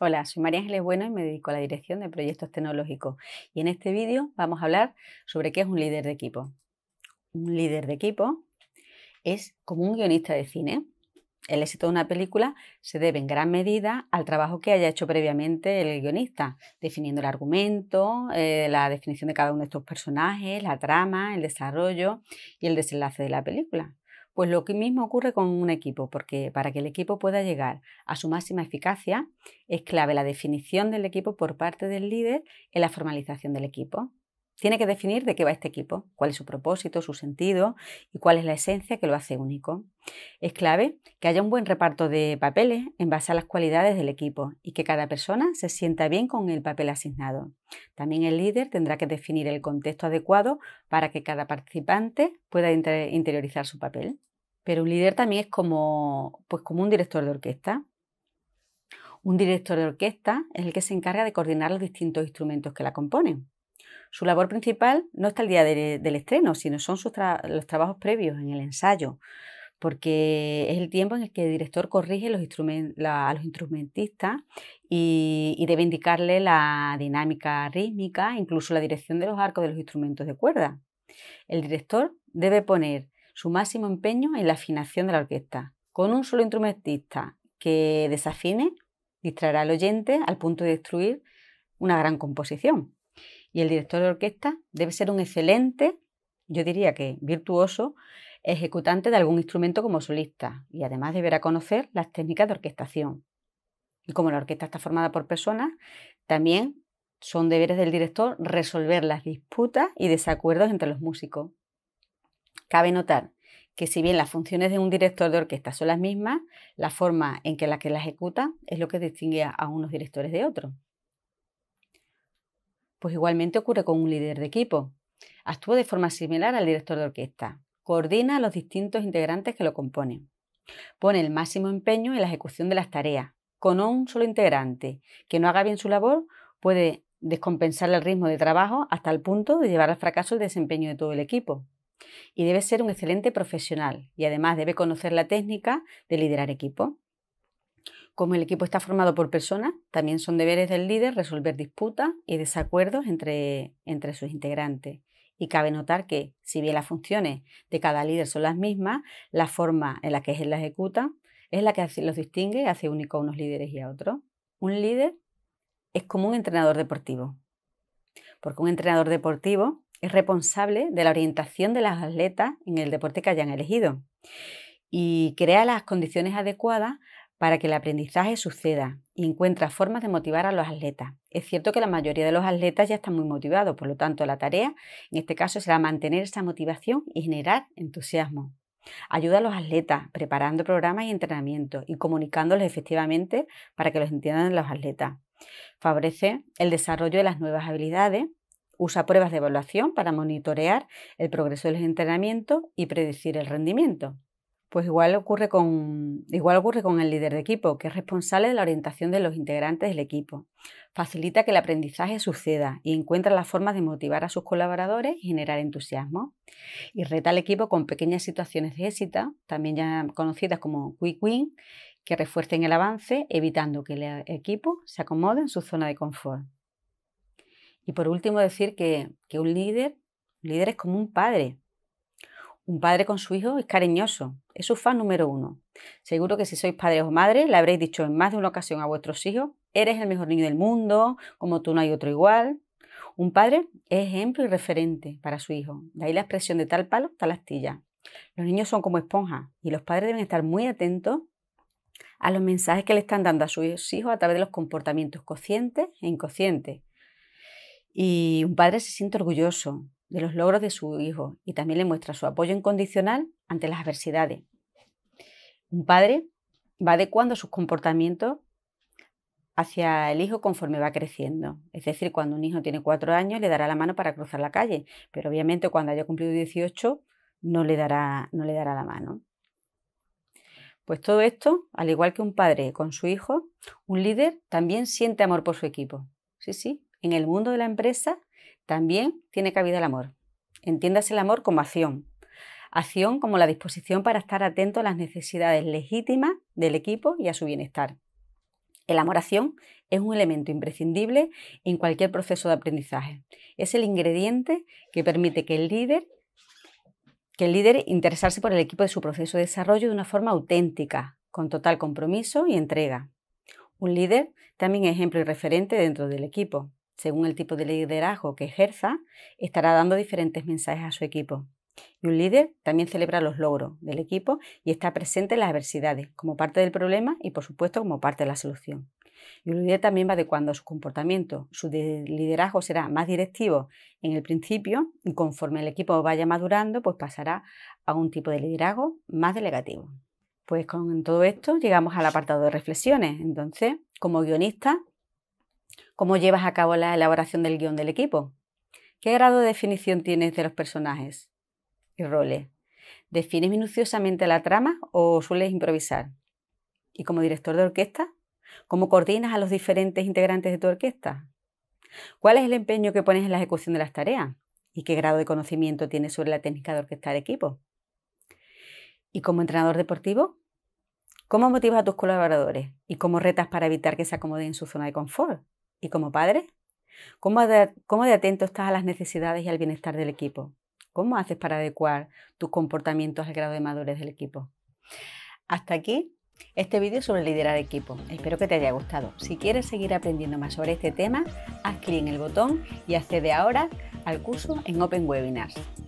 Hola, soy María Ángeles Bueno y me dedico a la dirección de proyectos tecnológicos. Y en este vídeo vamos a hablar sobre qué es un líder de equipo. Un líder de equipo es como un guionista de cine. El éxito de una película se debe en gran medida al trabajo que haya hecho previamente el guionista, definiendo el argumento, eh, la definición de cada uno de estos personajes, la trama, el desarrollo y el desenlace de la película. Pues lo mismo ocurre con un equipo, porque para que el equipo pueda llegar a su máxima eficacia es clave la definición del equipo por parte del líder en la formalización del equipo. Tiene que definir de qué va este equipo, cuál es su propósito, su sentido y cuál es la esencia que lo hace único. Es clave que haya un buen reparto de papeles en base a las cualidades del equipo y que cada persona se sienta bien con el papel asignado. También el líder tendrá que definir el contexto adecuado para que cada participante pueda interiorizar su papel. Pero un líder también es como, pues, como un director de orquesta. Un director de orquesta es el que se encarga de coordinar los distintos instrumentos que la componen. Su labor principal no está el día del estreno, sino son los trabajos previos en el ensayo, porque es el tiempo en el que el director corrige a los instrumentistas y, y, debe indicarle la dinámica rítmica, incluso la dirección de los arcos de los instrumentos de cuerda. El director debe poner su máximo empeño en la afinación de la orquesta. Con un solo instrumentista que desafine, distraerá al oyente al punto de destruir una gran composición. Y el director de orquesta debe ser un excelente, yo diría que virtuoso, ejecutante de algún instrumento como solista y además deberá conocer las técnicas de orquestación. Y como la orquesta está formada por personas, también son deberes del director resolver las disputas y desacuerdos entre los músicos. Cabe notar que si bien las funciones de un director de orquesta son las mismas, la forma en que la que la ejecuta es lo que distingue a unos directores de otros. Pues igualmente ocurre con un líder de equipo. Actúa de forma similar al director de orquesta. Coordina a los distintos integrantes que lo componen. Pone el máximo empeño en la ejecución de las tareas. Con un solo integrante que no haga bien su labor puede descompensar el ritmo de trabajo hasta el punto de llevar al fracaso el desempeño de todo el equipo y debe ser un excelente profesional y además debe conocer la técnica de liderar equipo. Como el equipo está formado por personas, también son deberes del líder resolver disputas y desacuerdos entre, sus integrantes. Y cabe notar que, si bien las funciones de cada líder son las mismas, la forma en la que él las ejecuta es la que los distingue y hace único a unos líderes y a otros. Un líder es como un entrenador deportivo, porque un entrenador deportivo es responsable de la orientación de las atletas en el deporte que hayan elegido y crea las condiciones adecuadas para que el aprendizaje suceda y encuentra formas de motivar a los atletas. Es cierto que la mayoría de los atletas ya están muy motivados, por lo tanto la tarea en este caso será mantener esa motivación y generar entusiasmo. Ayuda a los atletas preparando programas y entrenamientos y comunicándolos efectivamente para que los entiendan los atletas. Favorece el desarrollo de las nuevas habilidades Usa pruebas de evaluación para monitorear el progreso del entrenamiento y predecir el rendimiento. Pues igual ocurre, con, igual ocurre con el líder de equipo, que es responsable de la orientación de los integrantes del equipo. Facilita que el aprendizaje suceda y encuentra las formas de motivar a sus colaboradores y generar entusiasmo. Y reta al equipo con pequeñas situaciones de éxito, también ya conocidas como quick win, que refuercen el avance, evitando que el equipo se acomode en su zona de confort. Y por último, decir que, un líder, líder es como un padre. Un padre con su hijo es cariñoso, es su fan número uno. Seguro que si sois padres o madres, le habréis dicho en más de una ocasión a vuestros hijos, eres el mejor niño del mundo, como tú no hay otro igual. Un padre es ejemplo y referente para su hijo. De ahí la expresión de tal palo, tal astilla. Los niños son como esponjas y los padres deben estar muy atentos a los mensajes que le están dando a sus hijos a través de los comportamientos conscientes e inconscientes. Y un padre se siente orgulloso de los logros de su hijo y también le muestra su apoyo incondicional ante las adversidades. Un padre va adecuando sus comportamientos hacia el hijo conforme va creciendo. Es decir, cuando un hijo tiene cuatro años le dará la mano para cruzar la calle, pero obviamente cuando haya cumplido 18 no le dará, no le dará la mano. Pues todo esto, al igual que un padre con su hijo, un líder también siente amor por su equipo. Sí, sí, en el mundo de la empresa también tiene cabida el amor. Entiéndase el amor como acción. Acción como la disposición para estar atento a las necesidades legítimas del equipo y a su bienestar. El amor-acción es un elemento imprescindible en cualquier proceso de aprendizaje. Es el ingrediente que permite que el líder que el líder interesarse por el equipo de su proceso de desarrollo de una forma auténtica, con total compromiso y entrega. Un líder también es ejemplo y referente dentro del equipo según el tipo de liderazgo que ejerza, estará dando diferentes mensajes a su equipo. Y un líder también celebra los logros del equipo y está presente en las adversidades, como parte del problema y por supuesto como parte de la solución. Y un líder también va adecuando su comportamiento. Su liderazgo será más directivo en el principio y conforme el equipo vaya madurando, pues pasará a un tipo de liderazgo más delegativo. Pues con todo esto llegamos al apartado de reflexiones. Entonces, como guionista, ¿Cómo llevas a cabo la elaboración del guión del equipo? ¿Qué grado de definición tienes de los personajes y roles? ¿Defines minuciosamente la trama o sueles improvisar? ¿Y como director de orquesta? ¿Cómo coordinas a los diferentes integrantes de tu orquesta? ¿Cuál es el empeño que pones en la ejecución de las tareas? ¿Y qué grado de conocimiento tienes sobre la técnica de orquestar equipo? ¿Y como entrenador deportivo? ¿Cómo motivas a tus colaboradores? ¿Y cómo retas para evitar que se acomoden en su zona de confort? ¿Y como padre? ¿Cómo de, atento estás a las necesidades y al bienestar del equipo? ¿Cómo haces para adecuar tus comportamientos al grado de madurez del equipo? Hasta aquí este vídeo sobre liderar equipo. Espero que te haya gustado. Si quieres seguir aprendiendo más sobre este tema, haz clic en el botón y accede ahora al curso en Open Webinars.